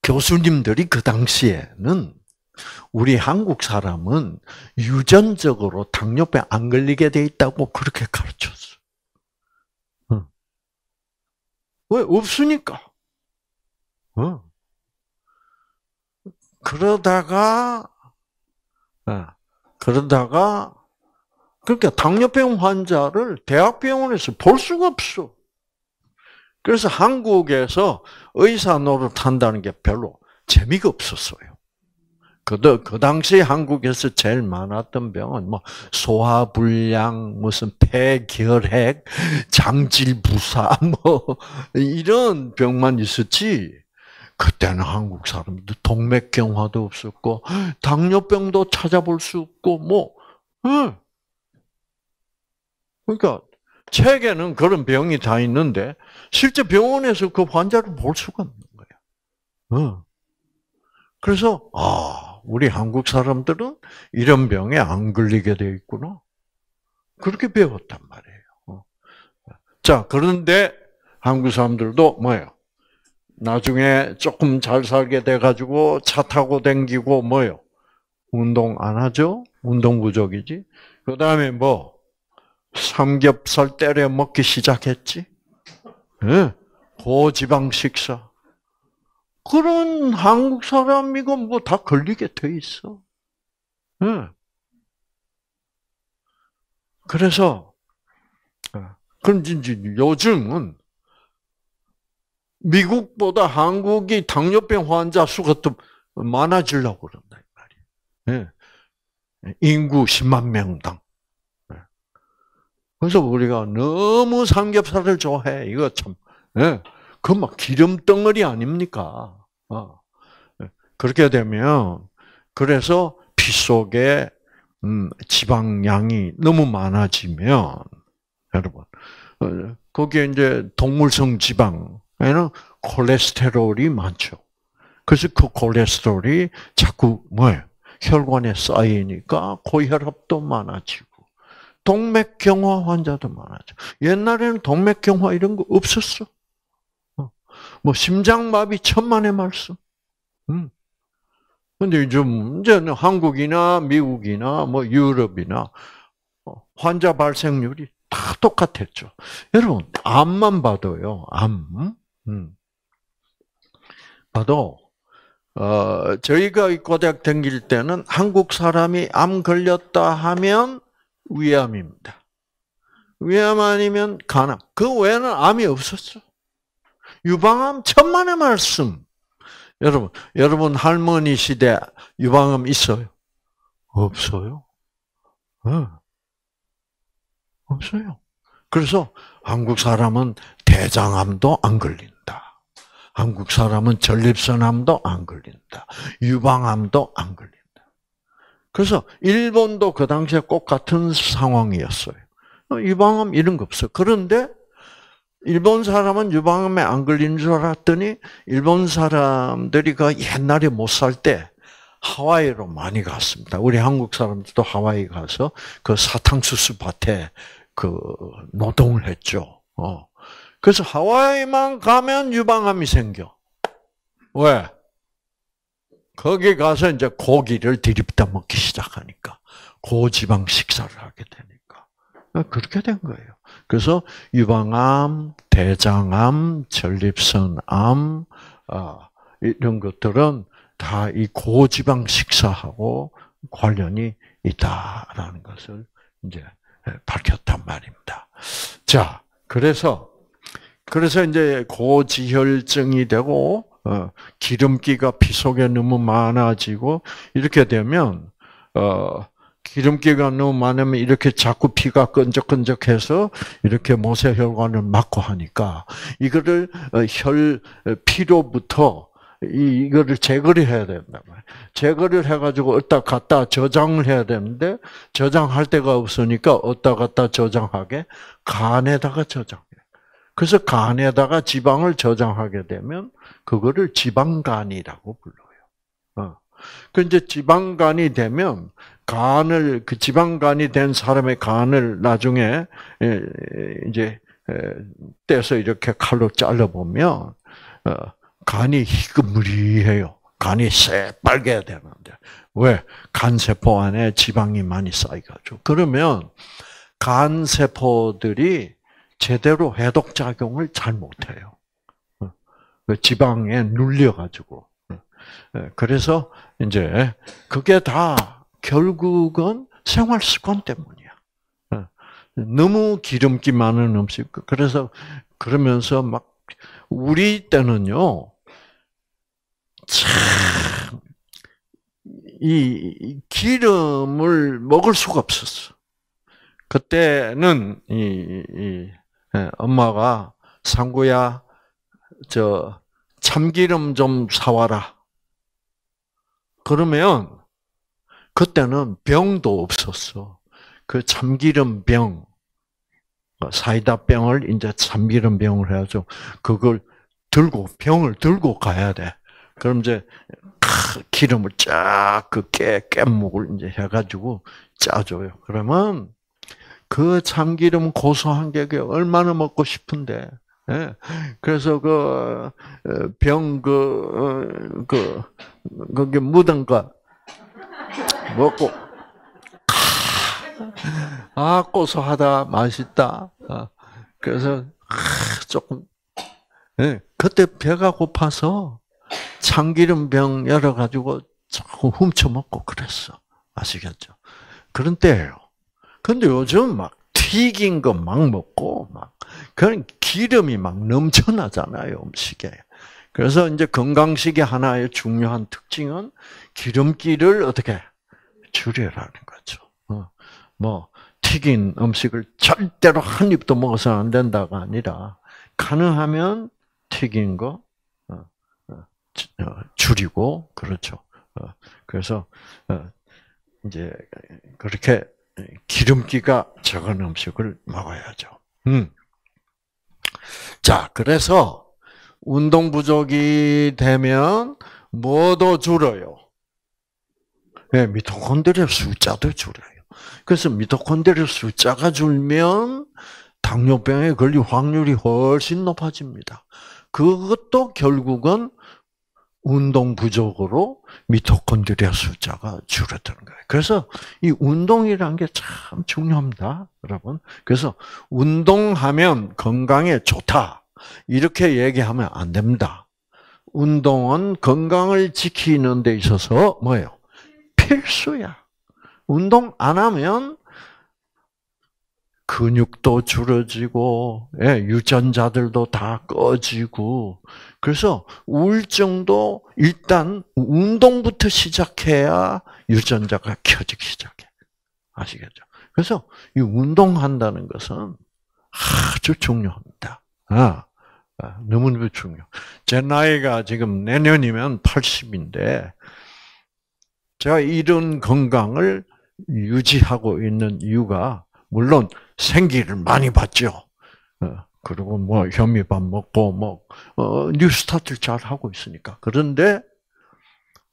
교수님들이 그 당시에는 우리 한국 사람은 유전적으로 당뇨병 안 걸리게 돼 있다고 그렇게 가르쳤어. 응. 왜 없으니까? 응. 그러다가 예, 그러다가 그러니까 당뇨병 환자를 대학병원에서 볼 수가 없어. 그래서 한국에서 의사 노릇한다는 게 별로 재미가 없었어요. 그도 그 당시 한국에서 제일 많았던 병은 뭐 소화불량, 무슨 폐결핵, 장질부사 [LAUGHS] 뭐 이런 병만 있었지. 그때는 한국 사람들 동맥경화도 없었고 당뇨병도 찾아볼 수 없고 뭐 응. 예. 그러니까 책에는 그런 병이 다 있는데 실제 병원에서 그 환자를 볼 수가 없는 거예 응. 예. 그래서 아 우리 한국 사람들은 이런 병에 안 걸리게 돼 있구나. 그렇게 배웠단 말이에요. 어. 자 그런데 한국 사람들도 뭐예요? 나중에 조금 잘 살게 돼가지고 차 타고 댕기고 뭐요? 운동 안 하죠? 운동 부족이지. 그 다음에 뭐, 삼겹살 때려 먹기 시작했지? 네? 예? 고지방 식사. 그런 한국 사람 이건 뭐 다 걸리게 돼 있어. 네. 그래서 아, 그럼 이 요즘은 미국보다 한국이 당뇨병 환자 수가 더 많아지려고 그런다 이 말이에요. 예. 인구 10만 명당. 예. 그래서 우리가 너무 삼겹살을 좋아해. 이거 참, 예. 그막 기름 덩어리 아닙니까? 어. 그렇게 되면 그래서 피 속에 음, 지방량이 너무 많아지면 여러분 어, 거기에 이제 동물성 지방 왜냐면 콜레스테롤이 많죠. 그래서 그 콜레스테롤이 자꾸 뭐예요? 혈관에 쌓이니까 고혈압도 많아지고 동맥경화 환자도 많아져. 옛날에는 동맥경화 이런 거 없었어. 어. 뭐 심장마비 천만의 말씀. 음. 근데 요즘 이제는 한국이나 미국이나 뭐 유럽이나 어, 환자 발생률이 다 똑같았죠. 여러분 암만 봐도요. 암 음. 봐도 어, 저희가 고작 대 댕길 때는 한국 사람이 암 걸렸다 하면 위암입니다. 위암 아니면 간암. 그 외에는 암이 없었어. 유방암 천만의 말씀. 여러분, 여러분 할머니 시대 유방암 있어요? 없어요. 네. 없어요. 그래서 한국 사람은 대장암도 안 걸린다. 한국 사람은 전립선암도 안 걸린다. 유방암도 안 걸린다. 그래서 일본도 그 당시에 꼭 같은 상황이었어요. 유방암 이런 거 없어. 그런데 일본 사람은 유방암에 안 걸린 줄 알았더니 일본 사람들이 그 옛날에 못 살 때 하와이로 많이 갔습니다. 우리 한국 사람들도 하와이 가서 그 사탕수수 밭에 그 노동을 했죠. 어. 그래서 하와이만 가면 유방암이 생겨. 왜? 거기 가서 이제 고기를 들이다 먹기 시작하니까 고지방 식사를 하게 되니까 아, 그렇게 된 거예요. 그래서 유방암, 대장암, 전립선암 아, 이런 것들은 다 이 고지방 식사하고 관련이 있다라는 것을 이제 밝혔단 말입니다. 자, 그래서 그래서 이제 고지혈증이 되고 어, 기름기가 피 속에 너무 많아지고 이렇게 되면 어, 기름기가 너무 많으면 이렇게 자꾸 피가 끈적끈적해서 이렇게 모세혈관을 막고 하니까 이거를 어, 혈 어, 피로부터 이거를 이 제거를 해야 된다 말이야. 제거를 해가지고 어디다 갔다 저장을 해야 되는데 저장할 데가 없으니까 어디다 갔다 저장하게 간에다가 저장. 그래서 간에다가 지방을 저장하게 되면 그거를 지방간이라고 불러요. 어. 그 이제 지방간이 되면 간을 그 지방간이 된 사람의 간을 나중에 이제 떼서 이렇게 칼로 잘라 보면 어, 간이 희그무리해요. 간이 새빨개 되는데 왜 간세포 안에 지방이 많이 쌓여가지고 그러면 간세포들이 제대로 해독 작용을 잘 못해요. 그 지방에 눌려가지고. 예, 그래서 이제 그게 다 결국은 생활 습관 때문이야. 예, 너무 기름기 많은 음식. 그래서 그러면서 막 우리 때는요. 참이 기름을 먹을 수가 없었어. 그때는 이, 이 엄마가 상구야 저 참기름 좀 사와라. 그러면 그때는 병도 없었어. 그 참기름 병, 사이다 병을 이제 참기름 병을 해야죠. 그걸 들고 병을 들고 가야 돼. 그럼 이제 기름을 쫙그깨 깨묵을 이제 해가지고 짜줘요. 그러면 그 참기름 고소한 게 얼마나 먹고 싶은데. 예? 그래서 그 병 그그 어, 그, 어, 그, 거기 묻은 거 먹고 아 고소하다 맛있다. 어, 그래서 조금 예? 그때 배가 고파서 참기름 병 열어 가지고 자꾸 훔쳐 먹고 그랬어. 아시겠죠? 그런 때예요. 근데 요즘 막 튀긴 거 막 먹고 막 그런 기름이 막 넘쳐나잖아요 음식에. 그래서 이제 건강식의 하나의 중요한 특징은 기름기를 어떻게 줄여라는 거죠. 어. 뭐 튀긴 음식을 절대로 한 입도 먹어서는 안 된다가 아니라 가능하면 튀긴 거 어, 어, 줄이고 그렇죠. 그래서 이제 그렇게 기름기가 적은 음식을 먹어야죠. 음. 자, 그래서 운동 부족이 되면 뭐도 줄어요. 네, 미토콘드리아 숫자도 줄어요. 그래서 미토콘드리아 숫자가 줄면 당뇨병에 걸릴 확률이 훨씬 높아집니다. 그것도 결국은 운동 부족으로 미토콘드리아 숫자가 줄어드는 거예요. 그래서 이 운동이라는 게 참 중요합니다, 여러분. 그래서 운동하면 건강에 좋다 이렇게 얘기하면 안 됩니다. 운동은 건강을 지키는 데 있어서 뭐예요? 필수야. 운동 안 하면 근육도 줄어지고 예, 유전자들도 다 꺼지고 그래서 우울증도 일단 운동부터 시작해야 유전자가 켜지기 시작해. 아시겠죠? 그래서 이 운동한다는 것은 아주 중요합니다. 아, 아 너무너무 중요. 제 나이가 지금 내년이면 80인데 제가 이런 건강을 유지하고 있는 이유가 물론 생기를 많이 받죠. 그리고 뭐 현미밥 먹고 뭐 어, 뉴스타트 잘 하고 있으니까 그런데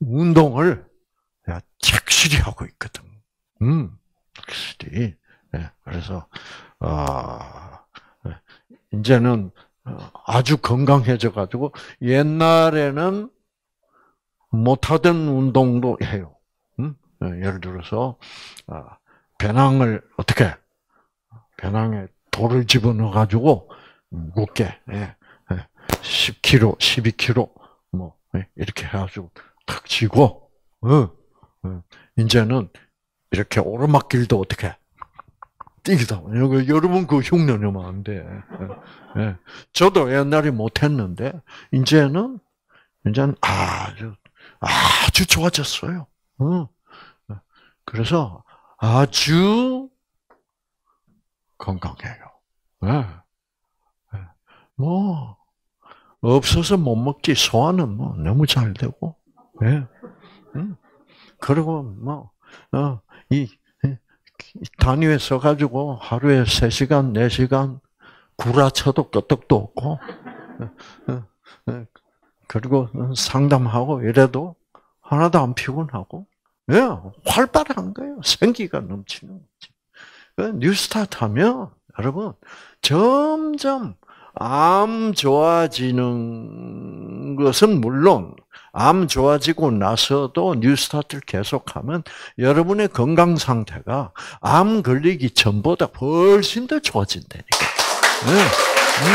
운동을 내가 착실히 하고 있거든. 음, 확실히. 네, 그래서 아 예, 이제는 어, 아주 건강해져 가지고 옛날에는 못하던 운동도 해요. 음? 예, 예를 들어서 아, 배낭을 어떻게 배낭에 돌을 집어넣어 가지고 무게 음, 예, 10kg, 예. 12kg 뭐 예, 이렇게 해가지고 탁 지고 어, 어, 이제는 이렇게 오르막길도 어떻게 뛰기도 하고 여러분 그 흉내 내면 안 돼. 예, 예, 저도 옛날에 못했는데 이제는 이제는 아주 아주 좋아졌어요. 어. 그래서 아주 건강해요. 네. 뭐 없어서 못 먹지 소화는 뭐 너무 잘 되고 예. 응? 예. 그리고 뭐어이 단위에 서가지고 하루에 3시간, 4시간 구라쳐도 끄떡도 없고, 예. 예. 그리고 상담하고 이래도 하나도 안 피곤하고, 예, 활발한 거예요. 생기가 넘치는 거지. 그 뉴스타트 하면, 여러분, 점점 암 좋아지는 것은 물론 암 좋아지고 나서도 뉴스타트를 계속하면 여러분의 건강 상태가 암 걸리기 전보다 훨씬 더 좋아진다니까. 네. 네.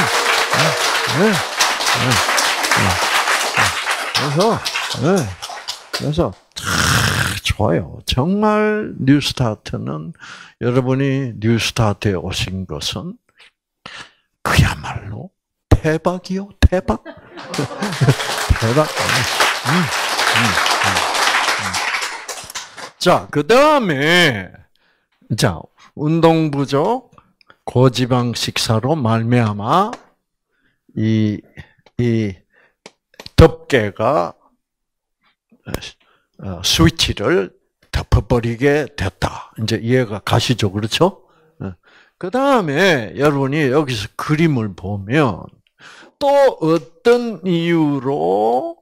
네. 그래서 그래서 좋아요. 정말 뉴스타트는 여러분이 뉴스타트에 오신 것은 그야말로 대박이요, 대박. [LAUGHS] 대박. 음, 음, 음, 음, 자, 그 다음에, 자, 운동 부족, 고지방 식사로 말미암아 이, 이 덮개가 어, 스위치를 덮어버리게 됐다. 이제 이해가 가시죠, 그렇죠? 그 다음에 여러분이 여기서 그림을 보면 또 어떤 이유로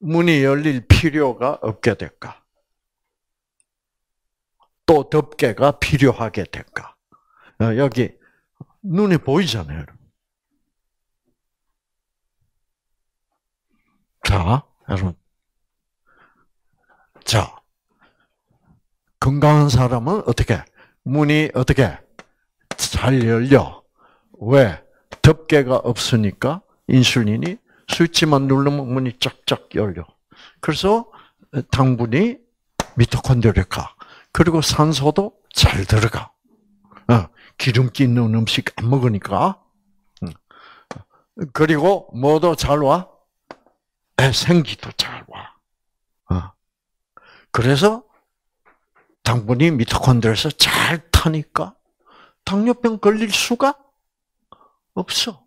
문이 열릴 필요가 없게 될까? 또 덮개가 필요하게 될까? 어, 여기 눈에 보이잖아요. 자, 여러분. 자, 건강한 사람은 어떻게? 문이 어떻게 잘 열려. 왜? 덮개가 없으니까 인슐린이 스위치만 누르면 문이 쫙쫙 열려. 그래서 당분이 미토콘드리아 그리고 산소도 잘 들어가. 어, 기름기 있는 음식 안 먹으니까. 그리고 뭐도 잘 와? 생기도 잘 와. 어. 그래서 당분이 미토콘드리아에서 잘 타니까 당뇨병 걸릴 수가 없어.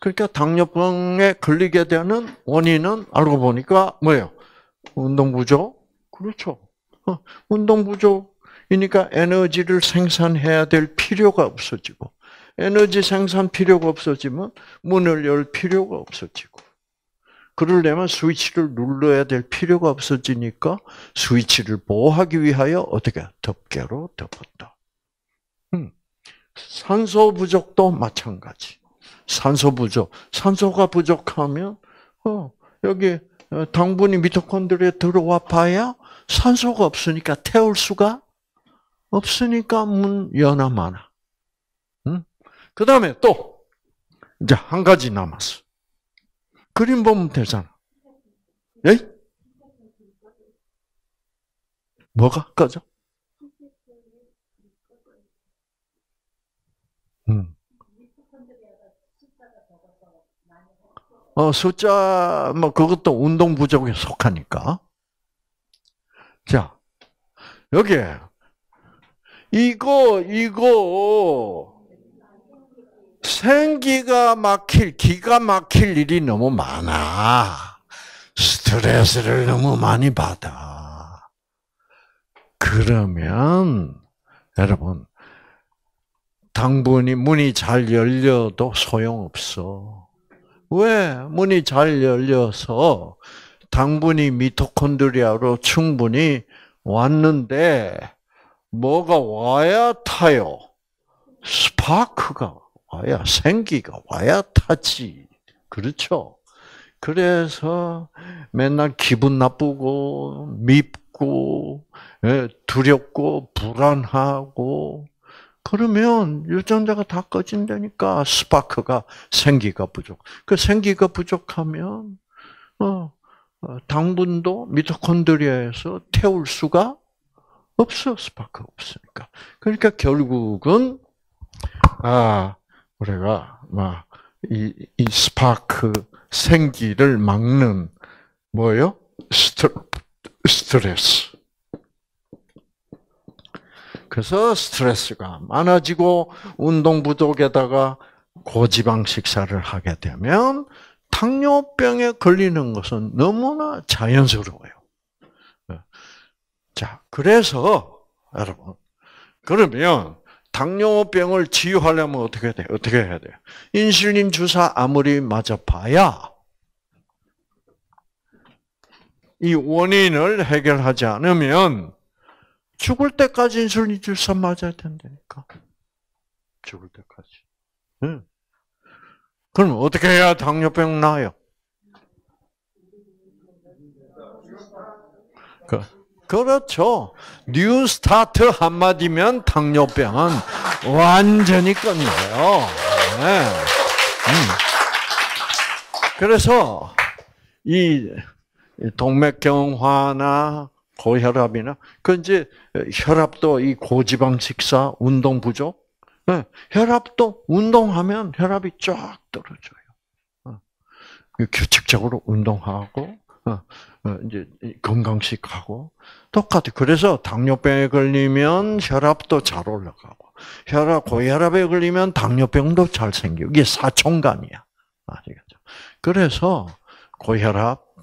그러니까 당뇨병에 걸리게 되는 원인은 알고 보니까 뭐예요? 운동 부족? 그렇죠. 어, 운동 부족이니까 에너지를 생산해야 될 필요가 없어지고 에너지 생산 필요가 없어지면 문을 열 필요가 없어지고 그러려면 스위치를 눌러야 될 필요가 없어지니까 스위치를 보호하기 위하여 어떻게 덮개로 덮었다. 음. 산소 부족도 마찬가지. 산소 부족. 산소가 부족하면 어, 여기 어, 당분이 미토콘드리에 들어와 봐야 산소가 없으니까 태울 수가 없으니까 문 연하 많아. 음? 응? 그 다음에 또, 이제 한 가지 남았어. 그림 보면 되잖아. 예? 뭐가 꺼져? 음. 어, 숫자, 뭐, 그것도 운동 부족에 속하니까. 자, 여기에, 이거, 이거, 생기가 막힐, 기가 막힐 일이 너무 많아. 스트레스를 너무 많이 받아. 그러면, 여러분, 당분이 문이 잘 열려도 소용없어. 왜? 문이 잘 열려서 당분이 미토콘드리아로 충분히 왔는데, 뭐가 와야 타요? 스파크가 와야 생기가 와야 타지. 그렇죠? 그래서 맨날 기분 나쁘고 밉고 예, 두렵고 불안하고 그러면 유전자가 다 꺼진다니까 스파크가 생기가 부족. 그 생기가 부족하면 어, 어 당분도 미토콘드리아에서 태울 수가 없어 스파크 없으니까. 그러니까 결국은 아 우리가 막이 이 스파크 생기를 막는 뭐요? 스트, 스트레스. 그래서 스트레스가 많아지고 운동 부족에다가 고지방 식사를 하게 되면 당뇨병에 걸리는 것은 너무나 자연스러워요. 네. 자, 그래서 여러분 그러면 당뇨병을 치유하려면 어떻게 돼? 어떻게 해야 돼요? 인슐린 주사 아무리 맞아 봐야 이 원인을 해결하지 않으면 죽을 때까지 인슐린 주사 맞아야 된다니까. 죽을 때까지. 응. 그럼 어떻게 해야 당뇨병 나요? 그 그렇죠. 뉴 스타트 한마디면 당뇨병은 완전히 끝나요. 네. 음. 그래서 이 동맥경화나 고혈압이나 그 이제 혈압도 이 고지방 식사, 운동 부족. 네. 혈압도 운동하면 혈압이 쫙 떨어져요. 어. 규칙적으로 운동하고 어. 어, 이제 건강식하고 똑같아. 그래서 당뇨병에 걸리면 혈압도 잘 올라가고, 혈압 고혈압에 걸리면 당뇨병도 잘 생겨. 이게 사촌간이야. 아시겠죠? 그래서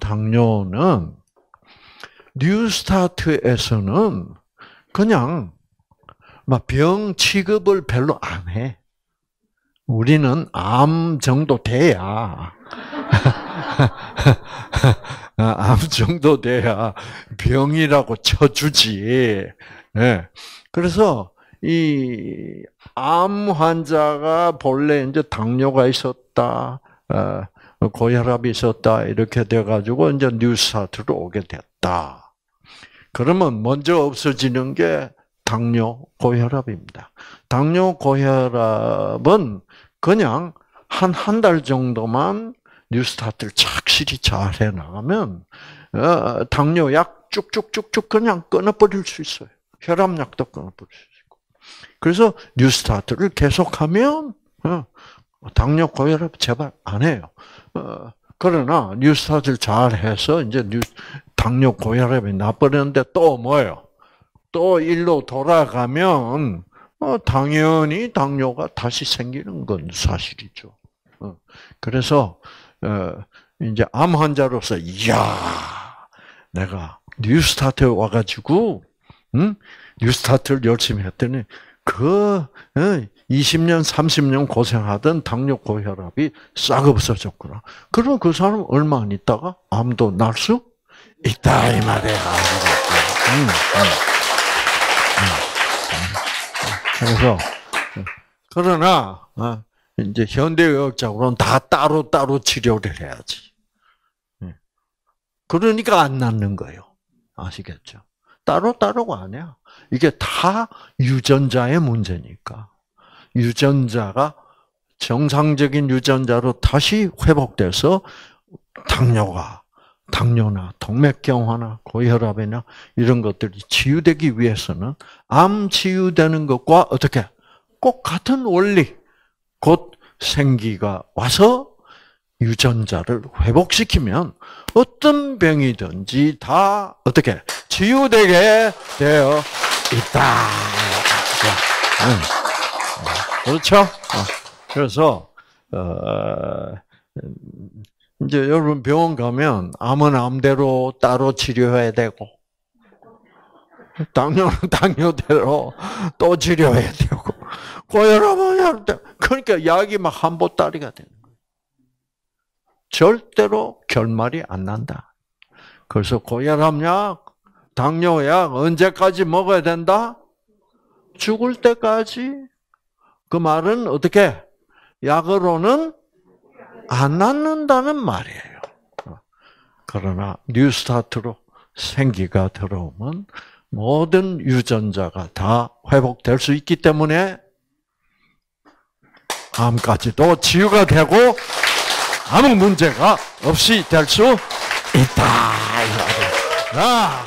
고혈압, 당뇨는 뉴스타트에서는 그냥 막 병 취급을 별로 안 해. 우리는 암 정도 돼야 [LAUGHS] 아, 암 정도 돼야 병이라고 쳐주지. 예. 그래서 이 암 환자가 본래 이제 당뇨가 있었다, 어, 고혈압이 있었다 이렇게 돼가지고 이제 뉴스타트로 오게 됐다. 그러면 먼저 없어지는 게 당뇨, 고혈압입니다. 당뇨, 고혈압은 그냥 한 한 달 정도만 뉴스타트를 착실히 잘 해나가면 어, 당뇨약 쭉쭉쭉쭉 그냥 끊어버릴 수 있어요. 혈압약도 끊어버릴 수 있고. 그래서 뉴스타트를 계속하면 어, 당뇨 고혈압 제발 안 해요. 어, 그러나 뉴스타트를 잘 해서 이제 당뇨 고혈압이 나버렸는데 또 뭐예요? 또 일로 돌아가면 당연히 당뇨가 다시 생기는 건 사실이죠. 그래서 어, 이제 암 환자로서 이야 내가 뉴스타트에 와가지고 응? 뉴스타트를 열심히 했더니 그 20년 30년 고생하던 당뇨 고혈압이 싹 없어졌구나. 그럼 그 사람 얼마 안 있다가 암도 날 수 있다 이 말이야. 응, 응. 그래서 그러나 어, 이제 현대의학적으로는 다 따로따로 치료를 해야지. 예. 그러니까 안 낫는 거예요. 아시겠죠? 따로따로가 아니야. 이게 다 유전자의 문제니까. 유전자가 정상적인 유전자로 다시 회복돼서 당뇨가, 당뇨나 동맥경화나 고혈압이나 이런 것들이 치유되기 위해서는 암 치유되는 것과 어떻게? 꼭 같은 원리. 곧 생기가 와서 유전자를 회복시키면 어떤 병이든지 다 어떻게 치유되게 되어 있다. 네. 네. 그렇죠? 어. 그래서 어, 이제 여러분 병원 가면 암은 암대로 따로 치료해야 되고 당뇨는 당뇨대로 또 치료해야 되고 꼬여라면 어, 그러니까 약이 막 한보따리가 되는 거예요. 절대로 결말이 안 난다. 그래서 고혈압약, 당뇨약 언제까지 먹어야 된다? 죽을 때까지. 그 말은 어떻게? 약으로는 안 낫는다는 말이에요. 그러나 뉴스타트로 생기가 들어오면 모든 유전자가 다 회복될 수 있기 때문에 암까지도 치유가 되고 아무 문제가 없이 될 수 있다. 야.